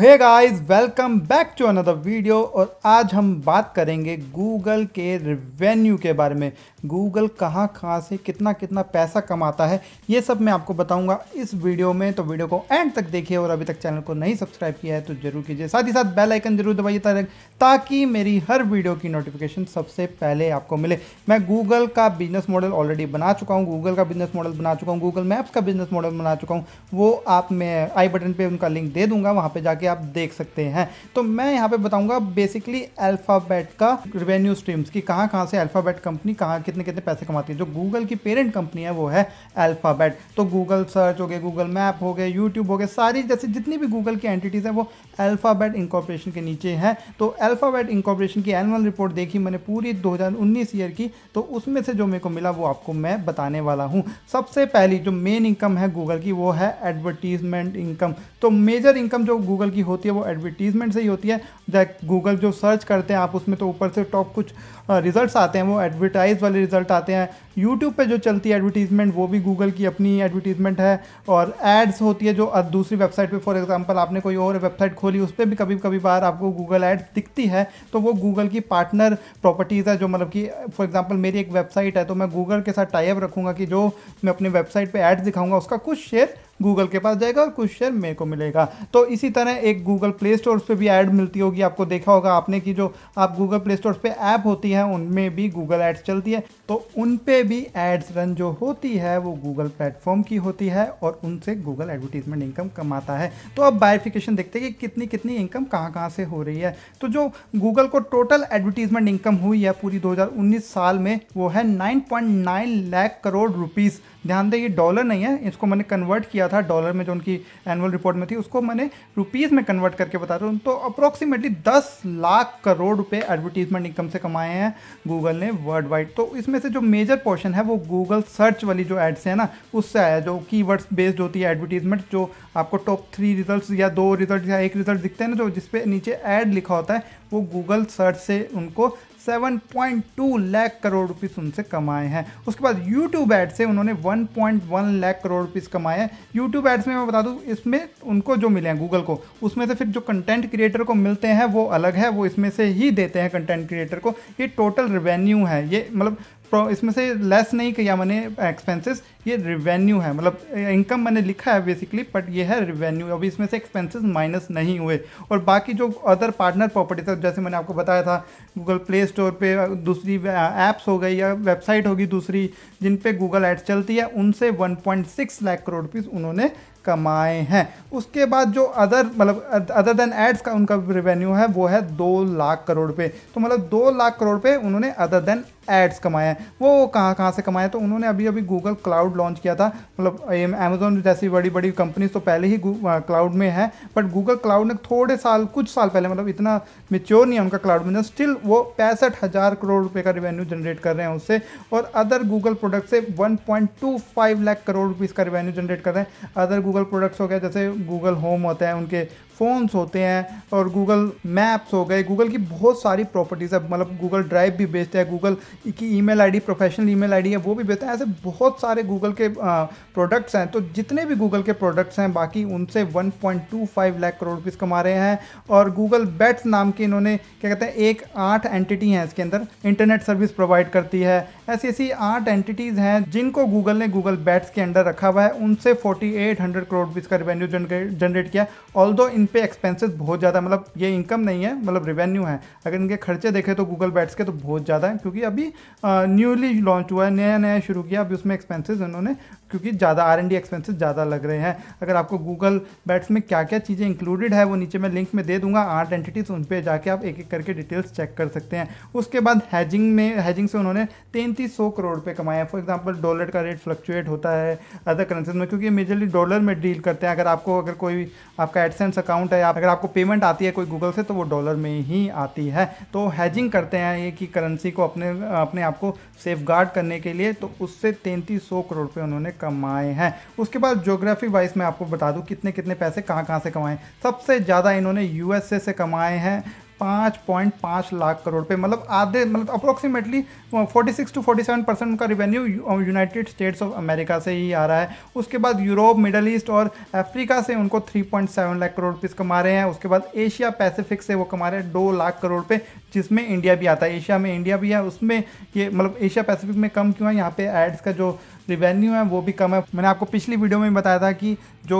hey guys welcome back to another video और आज हम बात करेंगे गूगल के रिवेन्यू के बारे में गूगल कहां कहां से कितना कितना पैसा कमाता है ये सब मैं आपको बताऊंगा इस वीडियो में तो वीडियो को एंड तक देखिए और अभी तक चैनल को नहीं सब्सक्राइब किया है तो जरूर कीजिए साथ ही साथ बेल आइकन जरूर दबाइए ताकि मेरी हर वीडियो की नोटिफिकेशन सबसे पहले आपको मिले मैं गूगल का बिजनेस मॉडल ऑलरेडी बना चुका हूँ गूगल का बिजनेस मॉडल बना चुका हूँ गूगल मैप्स का बिजनेस मॉडल बना चुका हूँ वो आप मैं आई बटन पर उनका लिंक दे दूंगा वहाँ पर जाके के आप देख सकते हैं तो मैं यहाँ पे बताऊंगा बेसिकली अल्फ़ाबेट का रेवेन्यू स्ट्रीम्स की कहाँ कहाँ से अल्फ़ाबेट कंपनी कहाँ कितने कितने पैसे कमाती है जो गूगल की पेरेंट कंपनी है वो है अल्फ़ाबेट तो गूगल सर्च हो गए गूगल मैप हो गए यूट्यूब हो गए सारी जैसे जितनी भी गूगल की एंटिटीज़ हैं वो अल्फ़ाबेट इंकॉपरेशन के नीचे हैं तो अल्फ़ाबेट इंकॉपरेशन की एनुअल रिपोर्ट देखी मैंने पूरी दो ईयर की तो उसमें से जो मेरे को मिला वो आपको मैं बताने वाला हूँ सबसे पहली जो मेन इनकम है गूगल की वो है एडवर्टीजमेंट इनकम तो मेजर इनकम जो गूगल की होती है वो एडवर्टीज़मेंट से ही होती है दैट गूगल जो सर्च करते हैं आप उसमें तो ऊपर से टॉप कुछ रिजल्ट्स आते हैं वो एडवर्टाइज वाले रिजल्ट आते हैं यूट्यूब पे जो चलती है एडवर्टीज़मेंट वो भी गूगल की अपनी एडवर्टीज़मेंट है और एड्स होती है जो दूसरी वेबसाइट पे फॉर एग्जांपल आपने कोई और वेबसाइट खोली उस पर भी कभी कभी बार आपको गूगल एड्स दिखती है तो वो गूगल की पार्टनर प्रॉपर्टीज़ है जो मतलब कि फॉर एग्जाम्पल मेरी एक वेबसाइट है तो मैं गूगल के साथ टाइप रखूँगा कि जो मैं अपनी वेबसाइट पर एड्स दिखाऊँगा उसका कुछ शेयर गूगल के पास जाएगा और कुछ शेयर मेरे को मिलेगा तो इसी तरह एक गूगल प्ले स्टोर पर भी ऐड मिलती होगी आपको देखा होगा आपने कि जो आप गूगल प्ले स्टोर पर ऐप होती है उनमें भी गूगल ऐड्स चलती है तो उन पर भी एड्स रन जो होती है वो गूगल प्लेटफॉर्म की होती है और उनसे गूगल एडवर्टीजमेंट इनकम कमाता है तो अब बायफिकेशन देखते हैं कि कितनी कितनी इनकम कहाँ कहाँ से हो रही है तो जो गूगल को टोटल एडवर्टीजमेंट इनकम हुई है पूरी 2019 साल में वो है 9.9 लाख करोड़ रुपीस ध्यान दें ये डॉलर नहीं है इसको मैंने कन्वर्ट किया था डॉलर में जो उनकी एनुअल रिपोर्ट में थी उसको मैंने रुपीस में कन्वर्ट करके बता रहा हूँ तो अप्रोक्सीमेटली 10 लाख करोड़ रुपए एडवर्टीजमेंट इनकम से कमाए हैं गूगल ने वर्ल्ड वाइड तो इसमें से जो मेजर पोर्शन है वो गूगल सर्च वाली जो एड्स है ना उससे आया जो की बेस्ड होती है एडवर्टीजमेंट जो आपको टॉप थ्री रिजल्ट या दो रिजल्ट या एक रिजल्ट दिखते हैं ना जो जिसपे नीचे एड लिखा होता है वो गूगल सर्च से उनको 7.2 लाख करोड़ रुपीस उनसे कमाए हैं उसके बाद यूट्यूब ऐड से उन्होंने 1.1 लाख करोड़ रुपीस कमाए हैं यूट्यूब ऐड में मैं बता दूँ इसमें उनको जो मिले हैं गूगल को उसमें से फिर जो कंटेंट क्रिएटर को मिलते हैं वो अलग है वो इसमें से ही देते हैं कंटेंट क्रिएटर को ये टोटल रिवेन्यू है ये मतलब इसमें से लेस नहीं किया मैंने एक्सपेंसेस ये रिवेन्यू है मतलब इनकम मैंने लिखा है बेसिकली बट ये है रिवेन्यू अभी इसमें से एक्सपेंसेस माइनस नहीं हुए और बाकी जो अदर पार्टनर प्रॉपर्टी था जैसे मैंने आपको बताया था गूगल प्ले स्टोर पे दूसरी ऐप्स हो गई या वेबसाइट होगी दूसरी जिन पे गूगल एड्स चलती है उनसे 1.6 लाख करोड़ रुपीज़ उन्होंने कमाए हैं उसके बाद जो अदर मतलब अदर देन एड्स का उनका रेवेन्यू है वो है दो लाख करोड़ पे तो मतलब दो लाख करोड़ पे उन्होंने अदर देन एड्स कमाए हैं वो कहाँ कहाँ से कमाए तो उन्होंने अभी अभी गूगल क्लाउड लॉन्च किया था मतलब अमेजोन जैसी बड़ी बड़ी कंपनीज तो पहले ही क्लाउड में है बट गूगल क्लाउड ने थोड़े साल कुछ साल पहले मतलब इतना मेच्योर नहीं है उनका क्लाउड बिजनेस स्टिल वो पैंसठ हज़ार करोड़ रुपये का रेवेन्यू जनरेट कर रहे हैं उससे और अदर गूगल प्रोडक्ट से फाइव लाख करोड़ रुपीज़ का रेवेन्यू जनरेट कर रहे हैं अदर गूगल गूगल प्रोडक्ट्स हो गया जैसे गूगल होम होता है उनके फ़ोन्स होते हैं और गूगल मैप्स हो गए गूगल की बहुत सारी प्रॉपर्टीज़ है मतलब गूगल ड्राइव भी बेचते हैं गूगल की email professional email है वो भी बेचते हैं ऐसे बहुत सारे गूगल के प्रोडक्ट्स हैं तो जितने भी गूगल के प्रोडक्ट्स हैं बाकी उनसे 1.25 लाख करोड़ रुपीज़ कमा रहे हैं और गूगल बैट्स नाम के इन्होंने क्या कहते हैं एक आठ एंटिटी हैं इसके अंदर इंटरनेट सर्विस प्रोवाइड करती है ऐसी ऐसी आठ एंटिटीज़ हैं जिनको गूगल ने गूगल बैट्स के अंडर रखा हुआ है उनसे 4800 करोड़ रुपीज़ का रेवेन्यू जनरेट किया ऑल इन इन पे एक्सपेंसेस बहुत ज़्यादा मतलब ये इनकम नहीं है मतलब रेवेन्यू है अगर इनके खर्चे देखें तो गूगल बैट्स के तो बहुत ज़्यादा है क्योंकि अभी न्यूली लॉन्च हुआ है नया नया शुरू किया अभी उसमें एक्सपेंसेस उन्होंने क्योंकि ज़्यादा आर एंड डी एक्सपेंसिस ज़्यादा लग रहे हैं अगर आपको गूगल बैट्स में क्या क्या चीज़ें इंक्लूडेड है वो नीचे मैं लिंक में दे दूंगा आर्ट एंटिटीज़ उन पर जाके आप एक एक करके डिटेल्स चेक कर सकते हैं उसके बाद हैजिंग में हैजिंग से उन्होंने तैंतीस सौ करोड़ रुपये कमाए हैं फॉर एग्जाम्पल डॉलर का रेट फ्लक्चुएट होता है अदर करेंसीज में क्योंकि मेजरली डॉलर में डील करते हैं अगर आपको अगर कोई आपका एडसेंस अकाउंट अकाउंट है आप अगर आपको पेमेंट आती है कोई गूगल से तो वो डॉलर में ही आती है तो हैजिंग करते हैं ये कि करेंसी को अपने अपने आप को सेफ गार्ड करने के लिए तो उससे तैंतीस सौ करोड़ रुपये उन्होंने कमाए हैं उसके बाद जोग्राफी वाइज मैं आपको बता दूँ कितने कितने पैसे कहाँ कहाँ से कमाए सबसे ज़्यादा इन्होंने यूएसए से कमाए हैं पाँच पॉइंट पाँच लाख करोड़ पे मतलब आधे मतलब approximately forty six to forty seven percent उनका revenue United States of America से ही आ रहा है उसके बाद यूरोप मिडल ईस्ट और अफ्रीका से उनको three point seven lakh crore rupees कमा रहे हैं उसके बाद एशिया पैसिफिक से वो कमा रहे हैं दो लाख करोड़ पे जिसमें इंडिया भी आता है एशिया में इंडिया भी है उसमें ये मतलब एशिया पैसिफिक में कम क्यों है यहाँ पे एड्स का जो रिवेन्यू है वो भी कम है मैंने आपको पिछली वीडियो में बताया था कि जो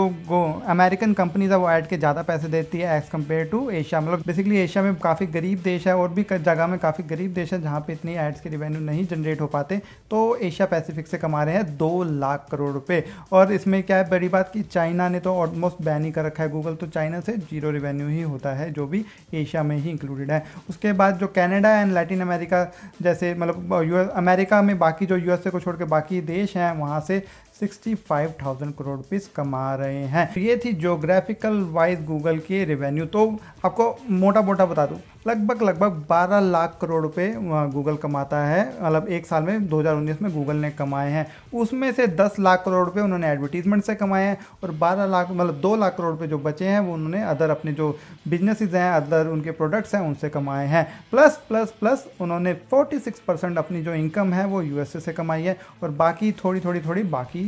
अमेरिकन कंपनीज है वो ऐड के ज़्यादा पैसे देती है एज़ कम्पेयर टू एशिया मतलब बेसिकली एशिया में काफ़ी गरीब देश है और भी जगह में काफ़ी गरीब देश है जहाँ पे इतनी एड्स के रिवेन्यू नहीं जनरेट हो पाते तो एशिया पैसिफिक से कमा रहे हैं दो लाख करोड़ रुपये और इसमें क्या है बड़ी बात कि चाइना ने तो ऑलमोस्ट बैन ही कर रखा है गूगल तो चाइना से जीरो रिवेन्यू ही होता है जो भी एशिया में ही इंक्लूडेड है उसके बाद जो कैनेडा एंड लैटिन अमेरिका जैसे मतलब यू अमेरिका में बाकी जो यूएसए को छोड़ के बाकी देश हैं वहाँ से 65,000 करोड़ रुपीस कमा रहे हैं ये थी जोग्राफिकल वाइज गूगल के रेवेन्यू तो आपको मोटा मोटा बता दूँ लगभग लगभग 12 लाख करोड़ रुपए गूगल कमाता है मतलब एक साल में 2019 में गूगल ने कमाए हैं उसमें से 10 लाख करोड़ रुपए उन्होंने एडवर्टीजमेंट से कमाए हैं और 12 लाख मतलब 2 लाख करोड़ रुपए जो बचे हैं वो उन्होंने अदर अपने जो बिजनेसिस हैं अदर उनके प्रोडक्ट्स हैं उनसे कमाए हैं प्लस प्लस प्लस उन्होंने फोर्टी परसेंट अपनी जो इनकम है वो यू से कमाई है और बाकी थोड़ी थोड़ी थोड़ी बाकी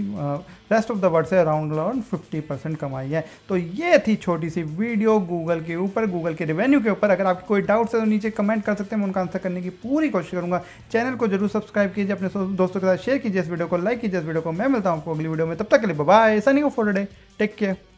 रेस्ट ऑफ द वर्ल्ड से अराउंड अराउंड फिफ्टी परसेंट कमाई है तो ये थी छोटी सी वीडियो गूगल के ऊपर गूगल के रेवेन्यू के ऊपर अगर आपकी कोई डाउट्स है तो नीचे कमेंट कर सकते हैं मैं उनका आंसर करने की पूरी कोशिश करूँगा चैनल को जरूर सब्सक्राइब कीजिए अपने दोस्तों के साथ शेयर कीजिए इस वीडियो को लाइक कीजिए इस वीडियो को मैं मिलता हूँ आपको अगली वीडियो में तब तक के लिए बाय सनी को फोटो डे टेक केयर